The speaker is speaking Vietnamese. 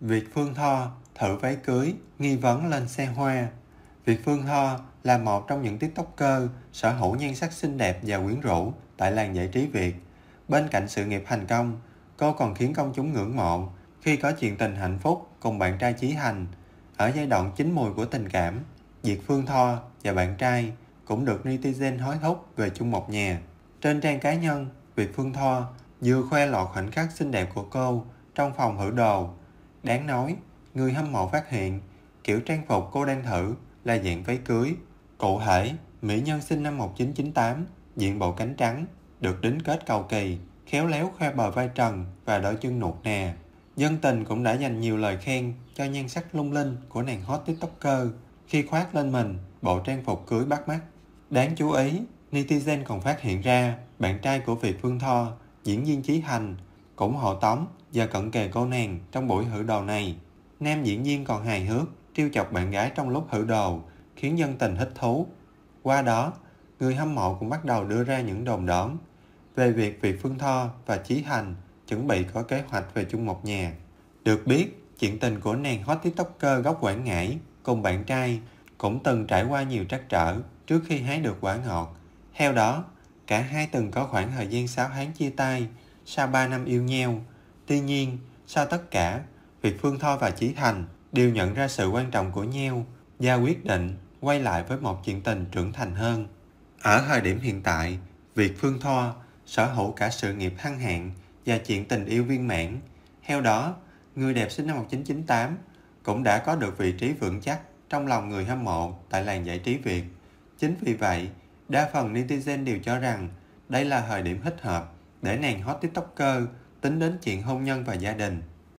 Việt Phương Tho thử váy cưới, nghi vấn lên xe hoa. Việt Phương Tho là một trong những tiktoker sở hữu nhan sắc xinh đẹp và quyến rũ tại làng giải trí Việt. Bên cạnh sự nghiệp thành công, cô còn khiến công chúng ngưỡng mộ khi có chuyện tình hạnh phúc cùng bạn trai Chí Hành. Ở giai đoạn chín mùi của tình cảm, Việt Phương Tho và bạn trai cũng được netizen hối thúc về chung một nhà. Trên trang cá nhân, Việt Phương Tho vừa khoe lọt khoảnh khắc xinh đẹp của cô trong phòng thử đồ Đáng nói, người hâm mộ phát hiện kiểu trang phục cô đang thử là dạng váy cưới. Cụ thể, mỹ nhân sinh năm 1998, diện bộ cánh trắng, được đính kết cầu kỳ, khéo léo khoe bờ vai trần và đôi chân nuột nè. Dân tình cũng đã dành nhiều lời khen cho nhan sắc lung linh của nàng hot tiktoker khi khoác lên mình bộ trang phục cưới bắt mắt. Đáng chú ý, netizen còn phát hiện ra bạn trai của Việt Phương Tho, diễn viên Chí Thành cũng hộ tống và cận kề cô nàng trong buổi hử đồ này. Nam diễn viên còn hài hước, trêu chọc bạn gái trong lúc hử đồ, khiến dân tình thích thú. Qua đó, người hâm mộ cũng bắt đầu đưa ra những đồn đóm về việc Việt Phương Tho và Chí Thành chuẩn bị có kế hoạch về chung một nhà. Được biết, chuyện tình của nàng hot tiktoker gốc Quảng Ngãi cùng bạn trai cũng từng trải qua nhiều trắc trở trước khi hái được quả ngọt. Theo đó, cả hai từng có khoảng thời gian 6 tháng chia tay sau 3 năm yêu nhau. Tuy nhiên, sau tất cả, việc Phương Thoi và Chí Thành đều nhận ra sự quan trọng của nhau và quyết định quay lại với một chuyện tình trưởng thành hơn. Ở thời điểm hiện tại, việc Phương Thoa sở hữu cả sự nghiệp hăng hạn và chuyện tình yêu viên mãn. Theo đó, người đẹp sinh năm 1998 cũng đã có được vị trí vững chắc trong lòng người hâm mộ tại làng giải trí Việt. Chính vì vậy, đa phần netizen đều cho rằng đây là thời điểm thích hợp để nàng hot tiktoker tính đến chuyện hôn nhân và gia đình